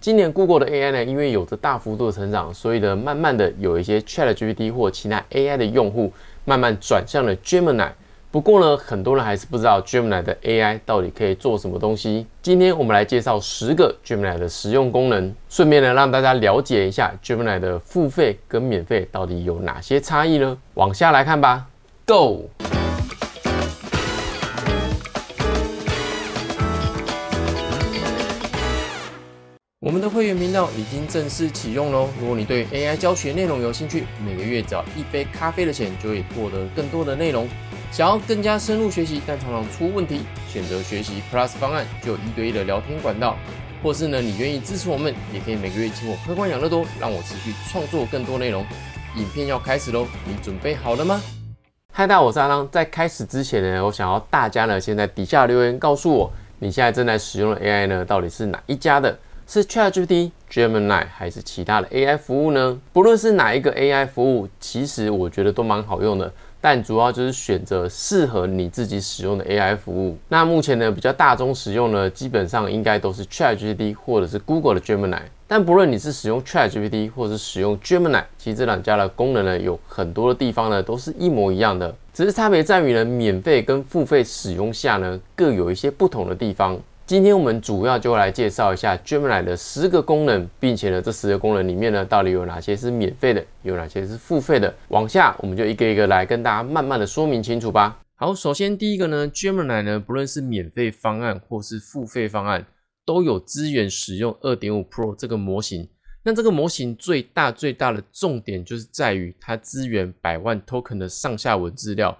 今年 Google 的 AI 呢，因为有着大幅度的成长，所以呢，慢慢的有一些 ChatGPT 或其他 AI 的用户慢慢转向了 Gemini。不过呢，很多人还是不知道 Gemini 的 AI 到底可以做什么东西。今天我们来介绍十个 Gemini 的实用功能，顺便呢让大家了解一下 Gemini 的付费跟免费到底有哪些差异呢？往下来看吧，Go。我们的会员频道已经正式启用喽！如果你对 AI 教学内容有兴趣，每个月要一杯咖啡的钱，就可以获得更多的内容。想要更加深入学习，但常常出问题，选择学习 Plus 方案，就有一对一的聊天管道。或是呢，你愿意支持我们，也可以每个月请我喝罐养乐多，让我持续创作更多内容。影片要开始喽，你准备好了吗？嗨，大家好，我是阿浪。在开始之前呢，我想要大家呢，先在底下留言告诉我，你现在正在使用的 AI 呢，到底是哪一家的？是 ChatGPT、Gemini 还是其他的 AI 服务呢？不论是哪一个 AI 服务，其实我觉得都蛮好用的。但主要就是选择适合你自己使用的 AI 服务。那目前呢，比较大众使用的，基本上应该都是 ChatGPT 或者是 Google 的 Gemini。但不论你是使用 ChatGPT 或者使用 Gemini，其实这两家的功能呢，有很多的地方呢，都是一模一样的。只是差别在于呢，免费跟付费使用下呢，各有一些不同的地方。今天我们主要就来介绍一下 Gemini 的十个功能，并且呢，这十个功能里面呢，到底有哪些是免费的，有哪些是付费的？往下我们就一个一个来跟大家慢慢的说明清楚吧。好，首先第一个呢，Gemini 呢，不论是免费方案或是付费方案，都有资源使用2.5 Pro 这个模型。那这个模型最大最大的重点就是在于它资源百万 token 的上下文资料。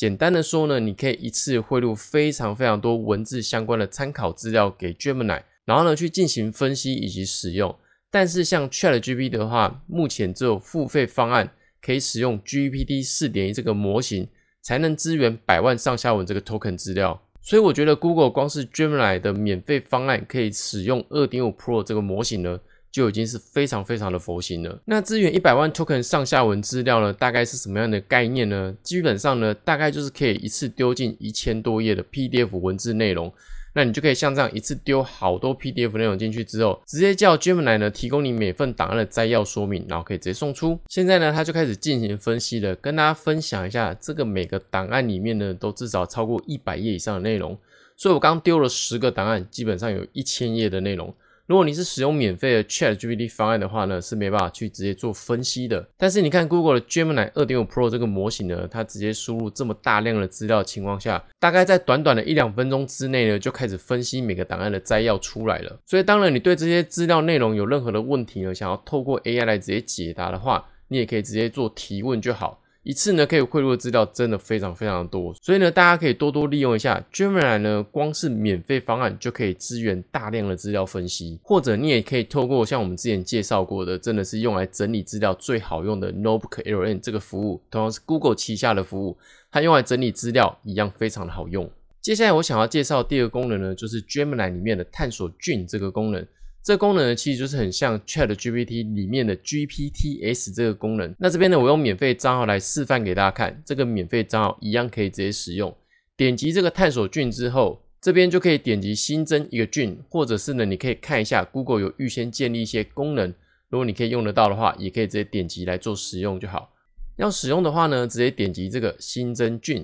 简单的说呢，你可以一次汇入非常非常多文字相关的参考资料给 Gemini，然后呢去进行分析以及使用。但是像 Chat GPT 的话，目前只有付费方案可以使用 GPT 四点一这个模型，才能支援百万上下文这个 token 资料。所以我觉得 Google 光是 Gemini 的免费方案可以使用二点五 Pro 这个模型呢。就已经是非常非常的佛心了。那资源一百万 token 上下文资料呢，大概是什么样的概念呢？基本上呢，大概就是可以一次丢进一千多页的 PDF 文字内容。那你就可以像这样一次丢好多 PDF 内容进去之后，直接叫 Gemini 呢提供你每份档案的摘要说明，然后可以直接送出。现在呢，他就开始进行分析了，跟大家分享一下，这个每个档案里面呢都至少超过一百页以上的内容。所以我刚丢了十个档案，基本上有一千页的内容。如果你是使用免费的 Chat GPT 方案的话呢，是没办法去直接做分析的。但是你看 Google 的 Gemini 二点五 Pro 这个模型呢，它直接输入这么大量的资料情况下，大概在短短的一两分钟之内呢，就开始分析每个档案的摘要出来了。所以当然，你对这些资料内容有任何的问题呢，想要透过 AI 来直接解答的话，你也可以直接做提问就好。一次呢可以汇入的资料真的非常非常的多，所以呢大家可以多多利用一下。Gemini 呢光是免费方案就可以支援大量的资料分析，或者你也可以透过像我们之前介绍过的，真的是用来整理资料最好用的 Notebook AI 这个服务，同样是 Google 旗下的服务，它用来整理资料一样非常的好用。接下来我想要介绍第二个功能呢，就是 Gemini 里面的探索菌这个功能。这功能呢，其实就是很像 Chat GPT 里面的 GPTs 这个功能。那这边呢，我用免费账号来示范给大家看，这个免费账号一样可以直接使用。点击这个探索菌之后，这边就可以点击新增一个菌，或者是呢，你可以看一下 Google 有预先建立一些功能，如果你可以用得到的话，也可以直接点击来做使用就好。要使用的话呢，直接点击这个新增菌。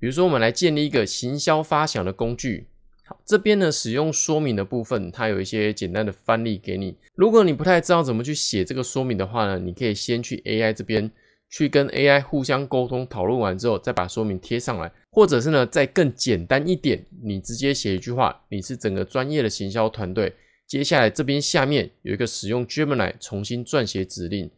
比如说，我们来建立一个行销发想的工具。这边呢，使用说明的部分，它有一些简单的范例给你。如果你不太知道怎么去写这个说明的话呢，你可以先去 AI 这边去跟 AI 互相沟通讨论完之后，再把说明贴上来，或者是呢，再更简单一点，你直接写一句话，你是整个专业的行销团队。接下来这边下面有一个使用 g e r m a n i 重新撰写指令，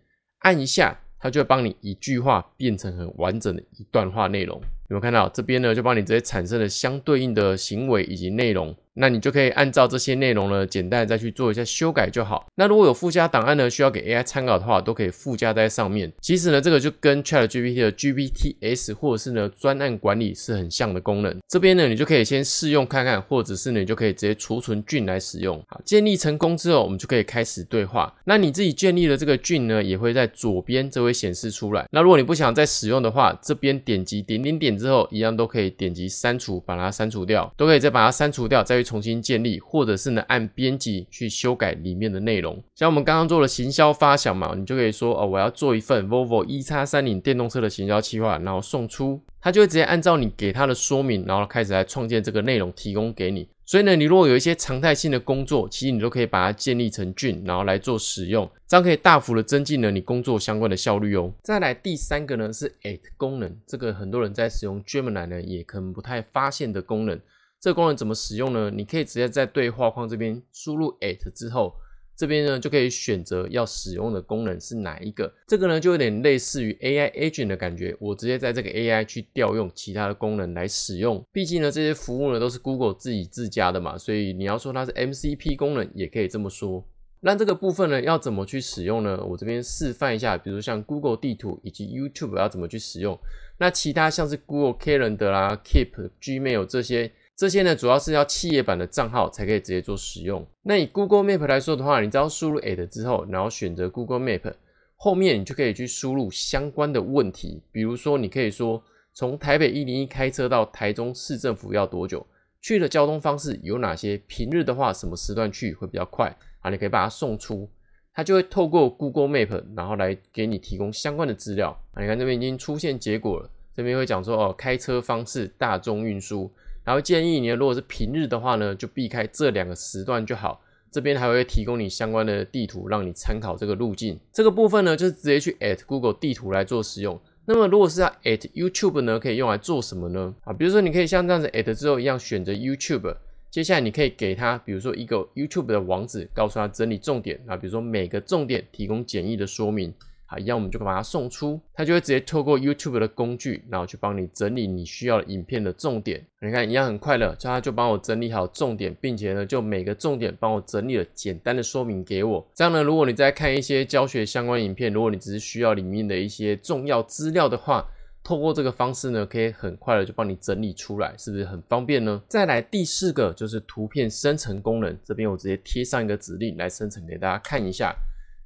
按一下，它就会帮你一句话变成很完整的一段话内容。有没有看到这边呢？就帮你直接产生了相对应的行为以及内容。那你就可以按照这些内容呢，简单再去做一下修改就好。那如果有附加档案呢，需要给 AI 参考的话，都可以附加在上面。其实呢，这个就跟 Chat GPT 的 GPTs 或者是呢专案管理是很像的功能。这边呢，你就可以先试用看看，或者是你就可以直接储存菌来使用。好，建立成功之后，我们就可以开始对话。那你自己建立的这个菌呢，也会在左边这会显示出来。那如果你不想再使用的话，这边点击点点点之后，一样都可以点击删除，把它删除掉，都可以再把它删除掉，再。重新建立，或者是呢按编辑去修改里面的内容，像我们刚刚做的行销发想嘛，你就可以说哦，我要做一份 Volvo 一叉三零电动车的行销计划，然后送出，它就会直接按照你给它的说明，然后开始来创建这个内容提供给你。所以呢，你如果有一些常态性的工作，其实你都可以把它建立成菌，然后来做使用，这样可以大幅的增进了你工作相关的效率哦。再来第三个呢是 a d t 功能，这个很多人在使用 Gemini 呢也可能不太发现的功能。这个功能怎么使用呢？你可以直接在对话框这边输入 at 之后，这边呢就可以选择要使用的功能是哪一个。这个呢就有点类似于 AI agent 的感觉，我直接在这个 AI 去调用其他的功能来使用。毕竟呢这些服务呢都是 Google 自己自家的嘛，所以你要说它是 MCP 功能也可以这么说。那这个部分呢要怎么去使用呢？我这边示范一下，比如像 Google 地图以及 YouTube 要怎么去使用。那其他像是 Google Calendar 啦、Keep、Gmail 这些。这些呢，主要是要企业版的账号才可以直接做使用。那以 Google Map 来说的话，你只要输入 at 之后，然后选择 Google Map，后面你就可以去输入相关的问题，比如说你可以说从台北一零一开车到台中市政府要多久？去的交通方式有哪些？平日的话，什么时段去会比较快？啊，你可以把它送出，它就会透过 Google Map，然后来给你提供相关的资料。啊，你看这边已经出现结果了，这边会讲说哦，开车方式、大众运输。然后建议你，如果是平日的话呢，就避开这两个时段就好。这边还会提供你相关的地图，让你参考这个路径。这个部分呢，就是直接去 at Google 地图来做使用。那么，如果是要 at YouTube 呢，可以用来做什么呢？啊，比如说你可以像这样子 at 之后一样，选择 YouTube，接下来你可以给他，比如说一个 YouTube 的网址，告诉他整理重点啊，比如说每个重点提供简易的说明。啊，一样我们就把它送出，它就会直接透过 YouTube 的工具，然后去帮你整理你需要影片的重点。你看一样很快乐，叫它就帮我整理好重点，并且呢，就每个重点帮我整理了简单的说明给我。这样呢，如果你在看一些教学相关影片，如果你只是需要里面的一些重要资料的话，透过这个方式呢，可以很快的就帮你整理出来，是不是很方便呢？再来第四个就是图片生成功能，这边我直接贴上一个指令来生成给大家看一下。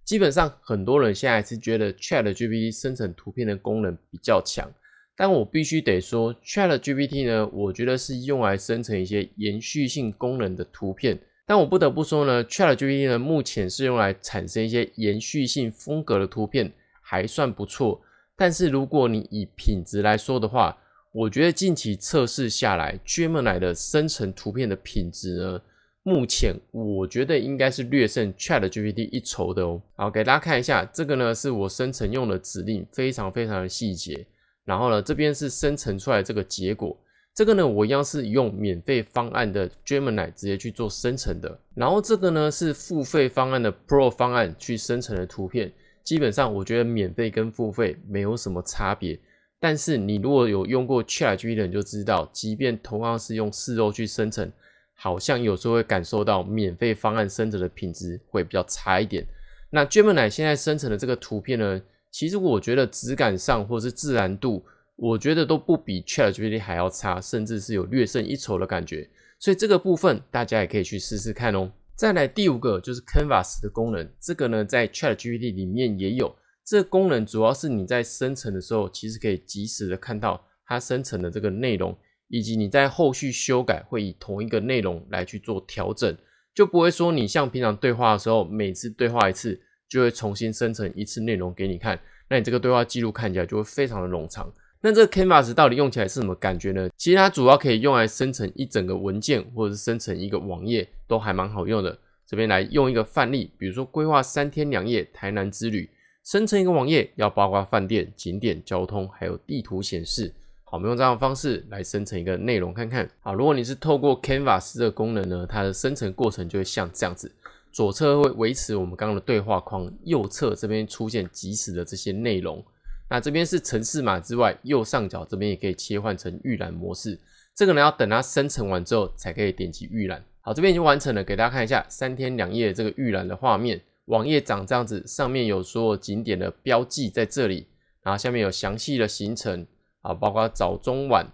基本上很多人现在是觉得 Chat GPT 生成图片的功能比较强，但我必须得说，Chat GPT 呢，我觉得是用来生成一些延续性功能的图片。但我不得不说呢，Chat GPT 呢目前是用来产生一些延续性风格的图片，还算不错。但是如果你以品质来说的话，我觉得近期测试下来，Gemini 的生成图片的品质呢？目前我觉得应该是略胜 Chat GPT 一筹的哦。好，给大家看一下，这个呢是我生成用的指令，非常非常的细节。然后呢，这边是生成出来这个结果。这个呢，我一样是用免费方案的 Gemini 直接去做生成的。然后这个呢是付费方案的 Pro 方案去生成的图片。基本上我觉得免费跟付费没有什么差别。但是你如果有用过 Chat GPT 的人就知道，即便同样是用四周去生成。好像有时候会感受到免费方案生成的品质会比较差一点。那 Gemini 现在生成的这个图片呢，其实我觉得质感上或是自然度，我觉得都不比 ChatGPT 还要差，甚至是有略胜一筹的感觉。所以这个部分大家也可以去试试看哦。再来第五个就是 Canvas 的功能，这个呢在 ChatGPT 里面也有。这个功能主要是你在生成的时候，其实可以及时的看到它生成的这个内容。以及你在后续修改会以同一个内容来去做调整，就不会说你像平常对话的时候，每次对话一次就会重新生成一次内容给你看，那你这个对话记录看起来就会非常的冗长。那这个 Canvas 到底用起来是什么感觉呢？其实它主要可以用来生成一整个文件，或者是生成一个网页，都还蛮好用的。这边来用一个范例，比如说规划三天两夜台南之旅，生成一个网页，要包括饭店、景点、交通，还有地图显示。好，我们用这样的方式来生成一个内容，看看。好，如果你是透过 Canvas 这个功能呢，它的生成过程就会像这样子，左侧会维持我们刚刚的对话框，右侧这边出现即时的这些内容。那这边是城市码之外，右上角这边也可以切换成预览模式。这个呢要等它生成完之后才可以点击预览。好，这边已经完成了，给大家看一下三天两夜这个预览的画面，网页长这样子，上面有所有景点的标记在这里，然后下面有详细的行程。啊，包括早中晚，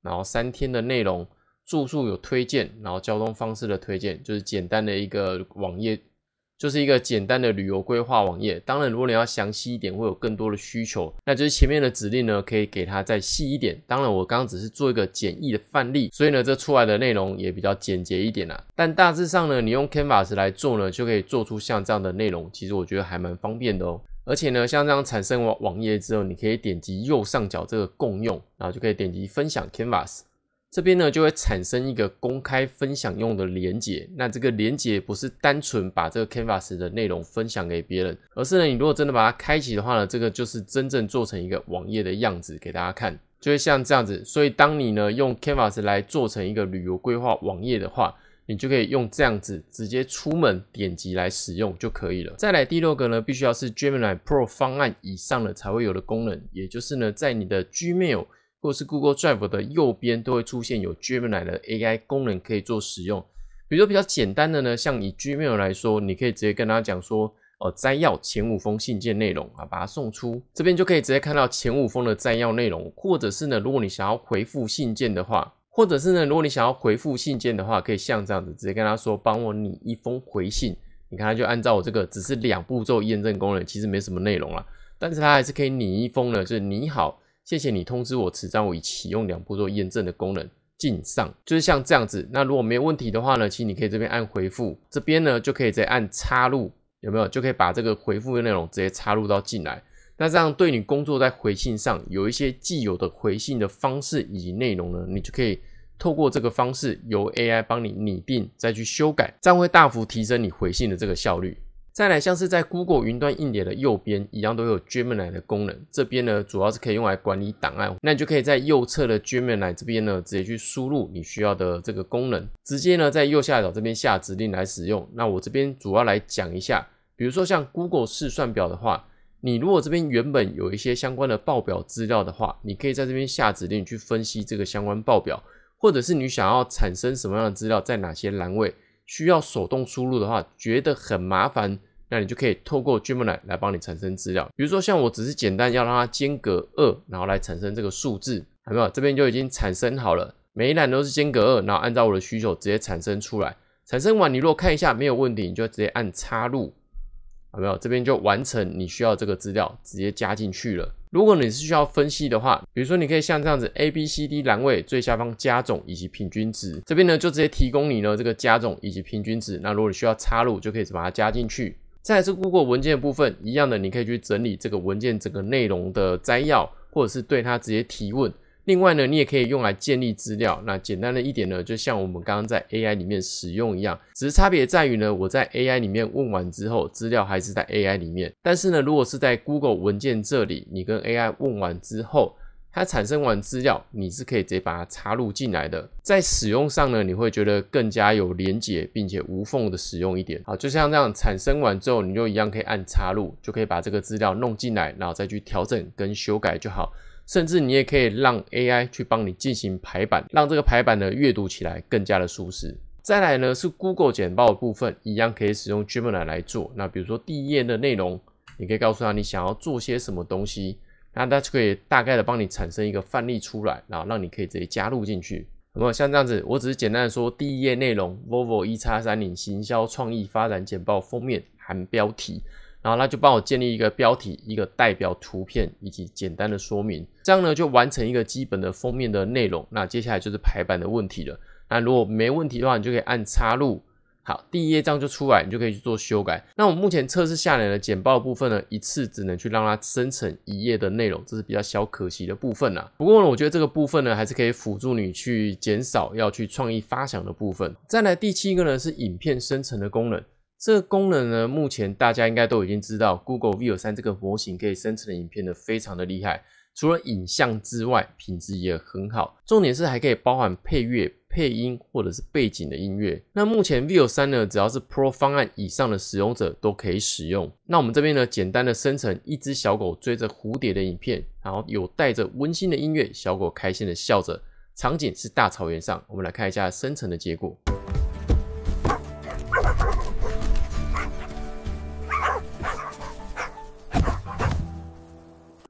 然后三天的内容，住宿有推荐，然后交通方式的推荐，就是简单的一个网页，就是一个简单的旅游规划网页。当然，如果你要详细一点，会有更多的需求，那就是前面的指令呢，可以给它再细一点。当然，我刚刚只是做一个简易的范例，所以呢，这出来的内容也比较简洁一点啦。但大致上呢，你用 Canvas 来做呢，就可以做出像这样的内容。其实我觉得还蛮方便的哦。而且呢，像这样产生网网页之后，你可以点击右上角这个共用，然后就可以点击分享 Canvas，这边呢就会产生一个公开分享用的连接，那这个连接不是单纯把这个 Canvas 的内容分享给别人，而是呢，你如果真的把它开启的话呢，这个就是真正做成一个网页的样子给大家看，就会像这样子。所以当你呢用 Canvas 来做成一个旅游规划网页的话，你就可以用这样子直接出门点击来使用就可以了。再来第六个呢，必须要是 g e m i n i Pro 方案以上的才会有的功能，也就是呢，在你的 Gmail 或是 Google Drive 的右边都会出现有 g m i n i 的 AI 功能可以做使用。比如说比较简单的呢，像以 Gmail 来说，你可以直接跟他讲说，哦，摘要前五封信件内容啊，把它送出，这边就可以直接看到前五封的摘要内容。或者是呢，如果你想要回复信件的话。或者是呢，如果你想要回复信件的话，可以像这样子直接跟他说，帮我拟一封回信。你看，他就按照我这个，只是两步骤验证功能，其实没什么内容了，但是他还是可以拟一封呢，就是你好，谢谢你通知我此账我已启用两步骤验证的功能，进上就是像这样子。那如果没有问题的话呢，其实你可以这边按回复，这边呢就可以直接按插入，有没有？就可以把这个回复的内容直接插入到进来。那这样对你工作在回信上有一些既有的回信的方式以及内容呢，你就可以透过这个方式由 AI 帮你拟定再去修改，这样会大幅提升你回信的这个效率。再来像是在 Google 云端硬点的右边一样，都有 Gemini 的功能。这边呢主要是可以用来管理档案，那你就可以在右侧的 Gemini 这边呢直接去输入你需要的这个功能，直接呢在右下角这边下指令来使用。那我这边主要来讲一下，比如说像 Google 试算表的话。你如果这边原本有一些相关的报表资料的话，你可以在这边下指令去分析这个相关报表，或者是你想要产生什么样的资料，在哪些栏位需要手动输入的话，觉得很麻烦，那你就可以透过 Gemini 来帮你产生资料。比如说像我只是简单要让它间隔二，然后来产生这个数字，看到这边就已经产生好了，每一栏都是间隔二，然后按照我的需求直接产生出来。产生完你如果看一下没有问题，你就直接按插入。有没有这边就完成？你需要这个资料直接加进去了。如果你是需要分析的话，比如说你可以像这样子，A B C D 栏位最下方加总以及平均值，这边呢就直接提供你呢这个加总以及平均值。那如果你需要插入，就可以把它加进去。来是 Google 文件的部分，一样的，你可以去整理这个文件整个内容的摘要，或者是对它直接提问。另外呢，你也可以用来建立资料。那简单的一点呢，就像我们刚刚在 AI 里面使用一样，只是差别在于呢，我在 AI 里面问完之后，资料还是在 AI 里面。但是呢，如果是在 Google 文件这里，你跟 AI 问完之后，它产生完资料，你是可以直接把它插入进来的。在使用上呢，你会觉得更加有连接，并且无缝的使用一点。好，就像这样，产生完之后，你就一样可以按插入，就可以把这个资料弄进来，然后再去调整跟修改就好。甚至你也可以让 AI 去帮你进行排版，让这个排版呢阅读起来更加的舒适。再来呢是 Google 简报部分，一样可以使用 Gemini 来做。那比如说第一页的内容，你可以告诉他你想要做些什么东西，那它就可以大概的帮你产生一个范例出来，然后让你可以直接加入进去。那么像这样子，我只是简单的说，第一页内容：Volvo 一叉三零行销创意发展简报封面含标题。然后他就帮我建立一个标题、一个代表图片以及简单的说明，这样呢就完成一个基本的封面的内容。那接下来就是排版的问题了。那如果没问题的话，你就可以按插入，好，第一页这样就出来，你就可以去做修改。那我目前测试下来的简报部分呢一次只能去让它生成一页的内容，这是比较小可惜的部分啦。不过呢，我觉得这个部分呢还是可以辅助你去减少要去创意发想的部分。再来第七个呢是影片生成的功能。这个功能呢，目前大家应该都已经知道，Google v i u a 三这个模型可以生成的影片呢非常的厉害，除了影像之外，品质也很好，重点是还可以包含配乐、配音或者是背景的音乐。那目前 v i u a 三呢，只要是 Pro 方案以上的使用者都可以使用。那我们这边呢，简单的生成一只小狗追着蝴蝶的影片，然后有带着温馨的音乐，小狗开心的笑着，场景是大草原上。我们来看一下生成的结果。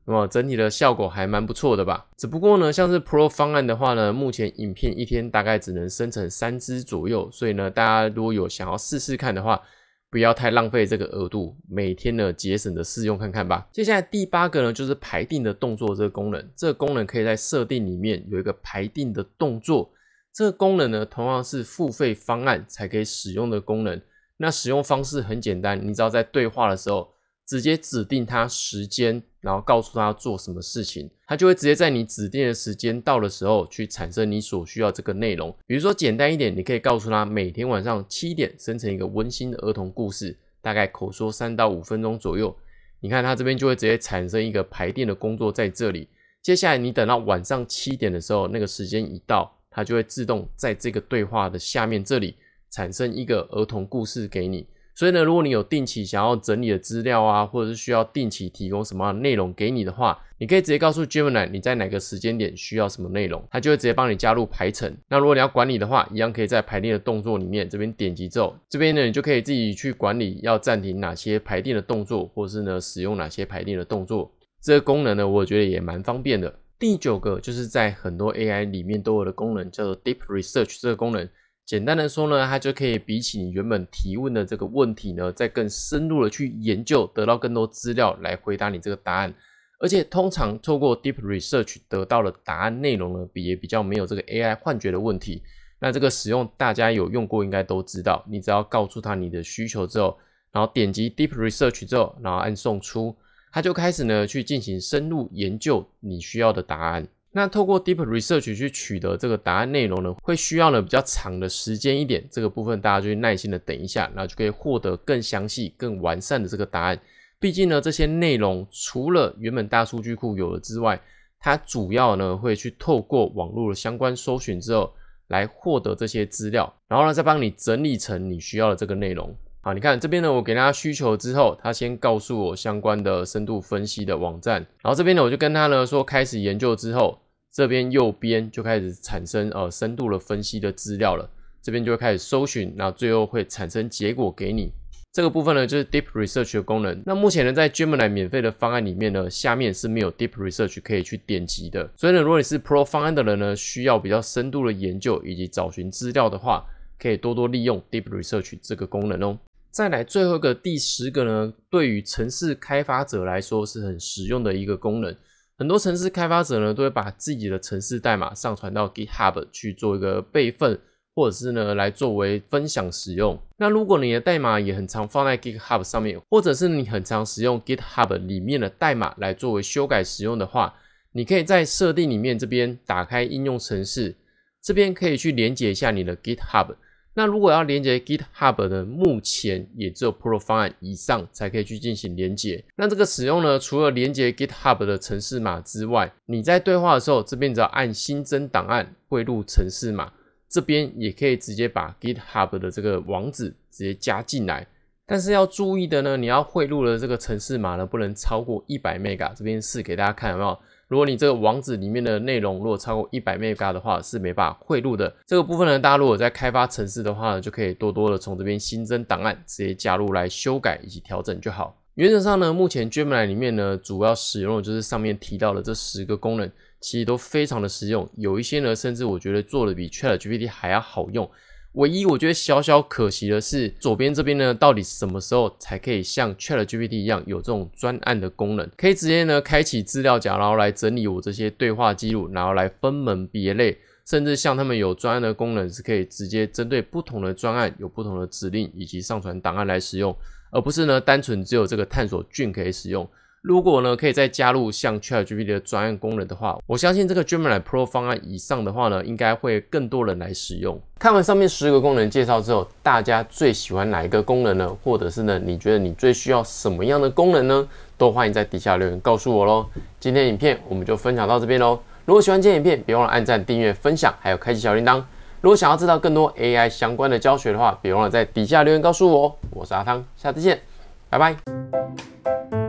那么整体的效果还蛮不错的吧？只不过呢，像是 Pro 方案的话呢，目前影片一天大概只能生成三支左右，所以呢，大家如果有想要试试看的话，不要太浪费这个额度，每天呢节省的试用看看吧。接下来第八个呢，就是排定的动作这个功能，这个功能可以在设定里面有一个排定的动作，这个功能呢，同样是付费方案才可以使用的功能。那使用方式很简单，你只要在对话的时候。直接指定他时间，然后告诉他做什么事情，他就会直接在你指定的时间到的时候去产生你所需要这个内容。比如说简单一点，你可以告诉他每天晚上七点生成一个温馨的儿童故事，大概口说三到五分钟左右。你看他这边就会直接产生一个排定的工作在这里。接下来你等到晚上七点的时候，那个时间一到，它就会自动在这个对话的下面这里产生一个儿童故事给你。所以呢，如果你有定期想要整理的资料啊，或者是需要定期提供什么内容给你的话，你可以直接告诉 Gemini，你在哪个时间点需要什么内容，它就会直接帮你加入排程。那如果你要管理的话，一样可以在排列的动作里面这边点击之后，这边呢你就可以自己去管理要暂停哪些排列的动作，或者是呢使用哪些排列的动作。这个功能呢，我觉得也蛮方便的。第九个就是在很多 AI 里面都有的功能，叫做 Deep Research 这个功能。简单的说呢，它就可以比起你原本提问的这个问题呢，再更深入的去研究，得到更多资料来回答你这个答案。而且通常透过 Deep Research 得到的答案内容呢，比也比较没有这个 AI 幻觉的问题。那这个使用大家有用过应该都知道，你只要告诉他你的需求之后，然后点击 Deep Research 之后，然后按送出，他就开始呢去进行深入研究你需要的答案。那透过 deep research 去取得这个答案内容呢，会需要呢比较长的时间一点，这个部分大家就去耐心的等一下，那就可以获得更详细、更完善的这个答案。毕竟呢，这些内容除了原本大数据库有了之外，它主要呢会去透过网络的相关搜寻之后来获得这些资料，然后呢再帮你整理成你需要的这个内容。好，你看这边呢，我给大家需求之后，他先告诉我相关的深度分析的网站，然后这边呢我就跟他呢说开始研究之后。这边右边就开始产生呃深度的分析的资料了，这边就会开始搜寻，然最后会产生结果给你。这个部分呢就是 Deep Research 的功能。那目前呢在 Gemini 免费的方案里面呢，下面是没有 Deep Research 可以去点击的。所以呢，如果你是 Pro 方案的人呢，需要比较深度的研究以及找寻资料的话，可以多多利用 Deep Research 这个功能哦。再来最后一个第十个呢，对于城市开发者来说是很实用的一个功能。很多城市开发者呢，都会把自己的城市代码上传到 GitHub 去做一个备份，或者是呢来作为分享使用。那如果你的代码也很常放在 GitHub 上面，或者是你很常使用 GitHub 里面的代码来作为修改使用的话，你可以在设定里面这边打开应用城市，这边可以去连接一下你的 GitHub。那如果要连接 GitHub 的，目前也只有 Pro 方案以上才可以去进行连接。那这个使用呢，除了连接 GitHub 的城市码之外，你在对话的时候，这边只要按新增档案汇入城市码，这边也可以直接把 GitHub 的这个网址直接加进来。但是要注意的呢，你要汇入的这个城市码呢，不能超过一百 mega。这边试给大家看有没有。如果你这个网址里面的内容如果超过一百 m e g a 的话，是没办法汇入的。这个部分呢，大家如果在开发程式的话呢，就可以多多的从这边新增档案直接加入来修改以及调整就好。原则上呢，目前 Gemini 里面呢，主要使用的就是上面提到的这十个功能，其实都非常的实用。有一些呢，甚至我觉得做的比 Chat GPT 还要好用。唯一我觉得小小可惜的是，左边这边呢，到底什么时候才可以像 ChatGPT 一样有这种专案的功能，可以直接呢开启资料夹，然后来整理我这些对话记录，然后来分门别类，甚至像他们有专案的功能，是可以直接针对不同的专案有不同的指令以及上传档案来使用，而不是呢单纯只有这个探索菌可以使用。如果呢，可以再加入像 ChatGPT 的专案功能的话，我相信这个 Gemini Pro 方案以上的话呢，应该会更多人来使用。看完上面十个功能介绍之后，大家最喜欢哪一个功能呢？或者是呢，你觉得你最需要什么样的功能呢？都欢迎在底下留言告诉我喽。今天影片我们就分享到这边喽。如果喜欢今天影片，别忘了按赞、订阅、分享，还有开启小铃铛。如果想要知道更多 AI 相关的教学的话，别忘了在底下留言告诉我。我是阿汤，下次见，拜拜。